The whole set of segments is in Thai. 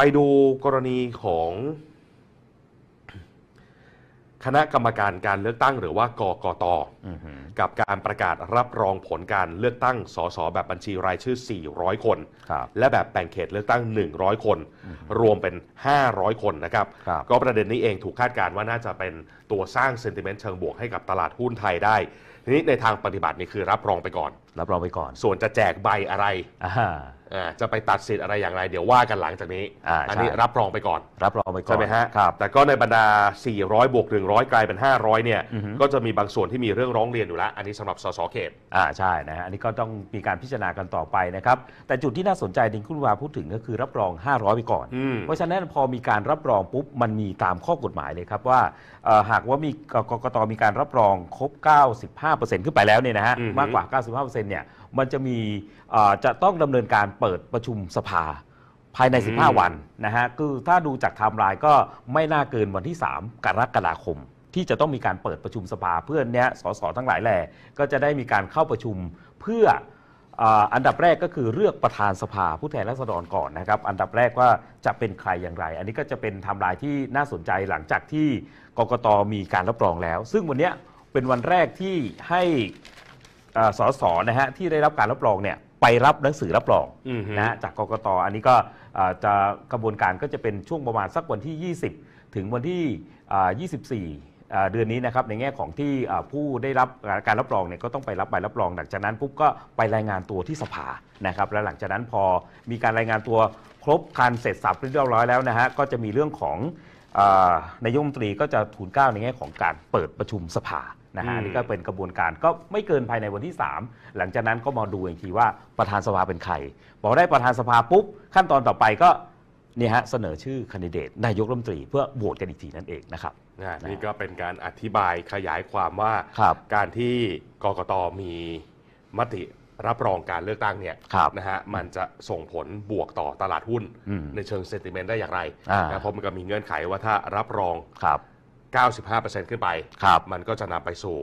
ไปดูกรณีของคณะกรรมการการเลือกตั้งหรือว่ากกตกับการประกาศรับรองผลการเลือกตั้งสสแบบบัญชีรายชื่อ 400 คนคและแบบแบ่งเขตเลือกตั้ง 100 คน รวมเป็น 500 คนนะครับรบก็ประเด็นนี้เองถูกคาดการณ์ว่าน่าจะเป็นตัวสร้างเซนติเมนต์เชิงบวกให้กับตลาดหุ้นไทยได้ทีนี้ในทางปฏิบัตินี่คือรับรองไปก่อนรับรองไปก่อน ส่วนจะแจกใบอะไรจะไปตัดสิทธิ์อะไรอย่างไร เดี๋ยวว่ากันหลังจากนี้ออันนี้รับรองไปก่อนรับรองไปก่อนใช่ไหมฮะแต่ก็ในบรรดา 400 บวก 1 100กลายเป็น 500เนี่ยก็จะมีบางส่วนที่มีเรื่องร้องเรียนอยู่แล้วอันนี้สำหรับสสเขตอ่าใช่นะฮะ อันนี้ก็ต้องมีการพิจารณากันต่อไปนะครับ แต่จุดที่น่าสนใจที่คุณวาพูดถึงก็คือรับรอง 500 ไปก่อน เพราะฉะนั้นพอมีการรับรองปุ๊บมันมีตามข้อกฎหมายเลยครับ ว่าหากว่ามีกกตมีการรับรองครบ 95%ขึ้นไปแล้วเนี่ยนะฮะมากกว่า 95%เนี่ยมันจะมีจะต้องดำเนินการเปิดประชุมสภาภายใน 15 วันนะฮะ คือถ้าดูจากไทม์ไลน์ก็ไม่น่าเกินวันที่ 3 กรกฎาคม ที่จะต้องมีการเปิดประชุมสภาเพื่อนเนี้ยสส ทั้งหลายแหล่ก็จะได้มีการเข้าประชุมเพื่ออันดับแรกก็คือเลือกประธานสภาผู้แทนราษฎรก่อนนะครับ อันดับแรกว่าจะเป็นใครอย่างไร อันนี้ก็จะเป็นทำลายที่น่าสนใจหลังจากที่กกตมีการรับรองแล้ว ซึ่งวันนี้เป็นวันแรกที่ให้สส นะฮะที่ได้รับการรับรองเนี่ยไปรับหนังสือรับรองนะจากกกตอันนี้ก็จะกระบวนการก็จะเป็นช่วงประมาณสักวันที่ 20 ถึงวันที่ 24 เดือนนี้นะครับในแง่ของที่ผู้ได้รับการรับรองเนี่ยก็ต้องไปรับใบรับรอง หลังจากนั้นปุ๊บก็ไปรายงานตัวที่สภานะครับและหลังจากนั้นพอมีการรายงานตัวครบคันเสร็จสับเรียบร้อยแล้วนะฮะก็จะมีเรื่องของนายมนตรีก็จะทูลเกล้าในแง่ของการเปิดประชุมสภา นะฮะนี่ก็เป็นกระบวนการก็ไม่เกินภายในวันที่ 3 หลังจากนั้นก็มาดูอีกทีว่าประธานสภาเป็นใครพอได้ประธานสภาปุ๊บขั้นตอนต่อไปก็เนี่ยฮะเสนอชื่อคนดิเดตนายกรัฐมนตรีเพื่อโหวตกันอีกทีนั่นเองนะครับนนี่ก็เป็นการอธิบายขยายความว่าการที่กกตมีมติรับรองการเลือกตั้งเนี่ยนะฮะมันจะส่งผลบวกต่อตลาดหุ้นในเชิงเซนติเมนต์ได้อย่างไรนะเพราะมันก็มีเงื่อนไขว่าถ้ารับรองครับ95%ขึ้นไป มันก็จะนำไปสู่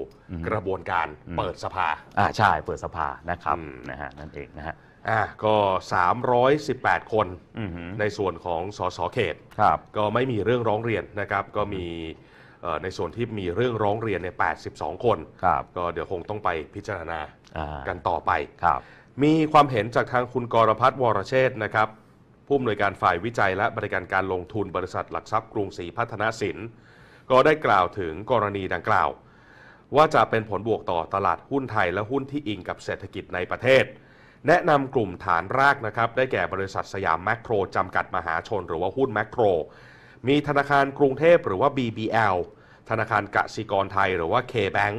กระบวนการเปิดสภาอ่าใช่เปิดสภานะครับนะฮะนั่นเองนะฮะอ่าก็ 318 คนในส่วนของสสเขตก็ไม่มีเรื่องร้องเรียนนะครับก็มีในส่วนที่มีเรื่องร้องเรียนใน 82 คนก็เดี๋ยวคงต้องไปพิจารณากันต่อไปครับมีความเห็นจากทางคุณกรพัฒน์วรเชษฐ์นะครับ ผู้อำนวยการฝ่ายวิจัยและบริการการลงทุนบริษัทหลักทรัพย์กรุงศรีพัฒนสิน ก็ได้กล่าวถึงกรณีดังกล่าว ว่าจะเป็นผลบวกต่อตลาดหุ้นไทยและหุ้นที่อิงกับเศรษฐกิจในประเทศ แนะนำกลุ่มฐานรากนะครับ ได้แก่บริษัทสยามแมคโครจำกัดมหาชน หรือว่าหุ้นแมคโครมีธนาคารกรุงเทพ หรือว่า BBL ธนาคารกสิกรไทย หรือว่า K-Bank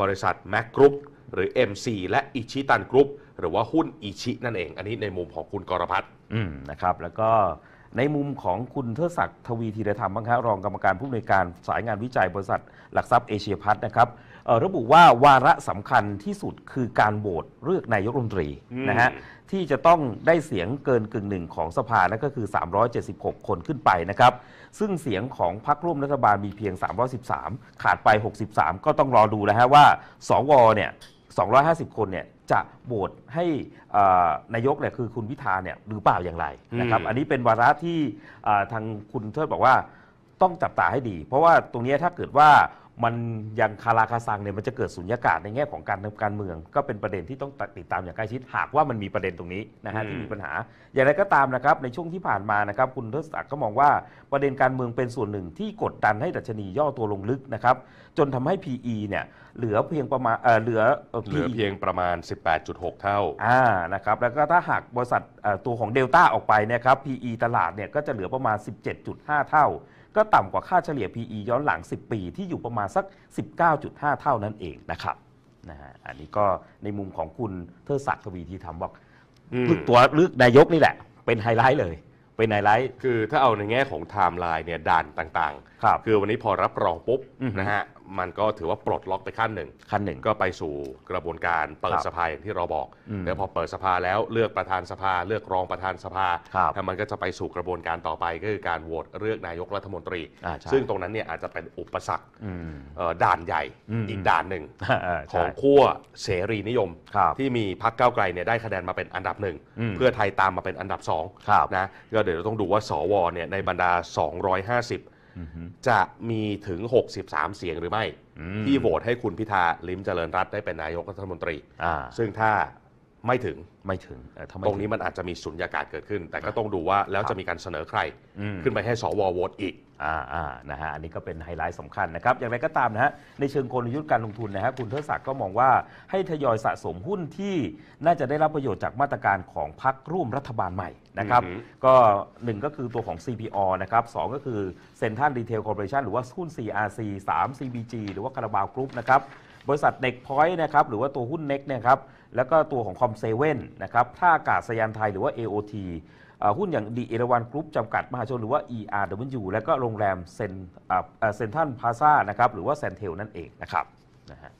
บริษัทแมกกรุ๊ปหรือ MC และอิชิตันกรุ๊ปหรือว่าหุ้นอิชินั่นเอง อันนี้ในมุมของคุณกรพัฒน์นะครับ แล้วก็ในมุมของคุณเทศศักดิ์ทวีธีรธรรมบ้างครับรองกรรมการผู้อำนวยการสายงานวิจัยบริษัทหลักทรัพย์เอเชียพัฒนะครับระบุว่าวาระสำคัญที่สุดคือการโหวตเลือกนายกรัฐมนตรีนะฮะที่จะต้องได้เสียงเกินกึ่งหนึ่งของสภานั่นก็คือ 376 คนขึ้นไปนะครับซึ่งเสียงของพรรคร่วมรัฐบาลมีเพียง313ขาดไป 63 ก็ต้องรอดูแล้วฮะว่าสวเนี่ย250 คนเนี่ยจะโหวตให้นายกเนี่ยคือคุณวิธาเนี่ยหรือเปล่าอย่างไรนะครับอันนี้เป็นวาระที่ทางคุณเทิดบอกว่าต้องจับตาให้ดี เพราะว่าตรงนี้ถ้าเกิดว่ามันยังคาราคาซังเนี่ยมันจะเกิดสุญญากาศในแง่ของการการเมือง ก็เป็นประเด็นที่ต้องติดตามอย่างใกล้ชิดหากว่ามันมีประเด็นตรงนี้นะฮะที่มีปัญหา อย่างไรก็ตามนะครับในช่วงที่ผ่านมานะครับคุณทศศักดิ์ก็มองว่าประเด็นการเมืองเป็นส่วนหนึ่งที่กดดันให้ดัชนีย่อตัวลงลึกนะครับจนทำให้ PE เนี่ยเหลือเพียงประมาณเออเหลือเหลือเพียงประมาณ 18.6 เท่าอ่านะครับแล้วก็ถ้าหากบริษัทตัวของเดลต้าออกไปนะครับ PE ตลาดเนี่ยก็จะเหลือประมาณ 17.5 เท่าก็ต่ำกว่าค่าเฉลี่ย PE ย้อนหลัง 10 ปีที่อยู่ประมาณสัก 19.5 เท่านั่นเองนะครับ นะฮะ อันนี้ก็ในมุมของคุณเทอศักดิ์ทวีที่ทำบอกลึกตัวลึกนายกนี่แหละ เป็นไฮไลท์เลย เป็นไฮไลท์คือถ้าเอาในแง่ของไทม์ไลน์เนี่ยด่านต่าง ๆคือวันนี้พอรับรองปุ๊บนะฮะมันก็ถือว่าปลดล็อกไปขั้นหนึ่งขั้นหนึ่งก็ไปสู่กระบวนการเปิดสภาอย่างที่เราบอกแล้วพอเปิดสภาแล้วเลือกประธานสภาเลือกรองประธานสภาแล้วมันก็จะไปสู่กระบวนการต่อไปก็คือการโหวตเลือกนายกรัฐมนตรี ซึ่งตรงนั้นเนี่ยอาจจะเป็นอุปสรรคด่านใหญ่อีกด่านหนึ่งของขั้วเสรีนิยม ที่มีพรรคก้าวไกลเนี่ยได้คะแนนมาเป็นอันดับหนึ่งเพื่อไทยตามมาเป็นอันดับสองนะก็เดี๋ยวต้องดูว่า สวเนี่ยในบรรดา 250จะมีถึง 63 เสียงหรือไม่ ที่โหวตให้คุณพิธาลิมเจริญรัตได้เป็นนายกรัฐมนตรีซึ่งถ้าไม่ถึงไม่ถึงตรงนี้มันอาจจะมีสุญญากาศเกิดขึ้น แต่ก็ต้องดูว่า แล้วจะมีการเสนอใคร ขึ้นไปให้สวโหวตอีกอ่าอ่านะฮะอันนี้ก็เป็นไฮไลท์สำคัญนะครับ อย่างไรก็ตามนะฮะในเชิงกลยุทธ์การลงทุนนะฮะคุณเทศศักดิ์ก็มองว่าให้ทยอยสะสมหุ้นที่น่าจะได้รับประโยชน์จากมาตรการของพักร่วมรัฐบาลใหม่นะครับ ก็หนึ่งก็คือตัวของ CPO นะครับสองก็คือเซ็นทรัล e ีเทลคอร์ปอเรชันหรือว่าหุ้น CRC 3 CBG หรือว่าคาราบาวกรุ๊ปนะครับบริษัทเน็กพอยต์นะครับหรือว่าตัวหุ้นเน็กเนี่ยครับแล้วก็ตัวของคอมเซเว่นนะครับท่าอากาศยานไทยหรือว่า AOT หุ้นอย่างดีเอราวันกรุ๊ปจำกัดมหาชนหรือว่า ERW และก็โรงแรมเซนเซนทันพาซานะครับหรือว่าเซนเทลนั่นเองนะครับนะฮะ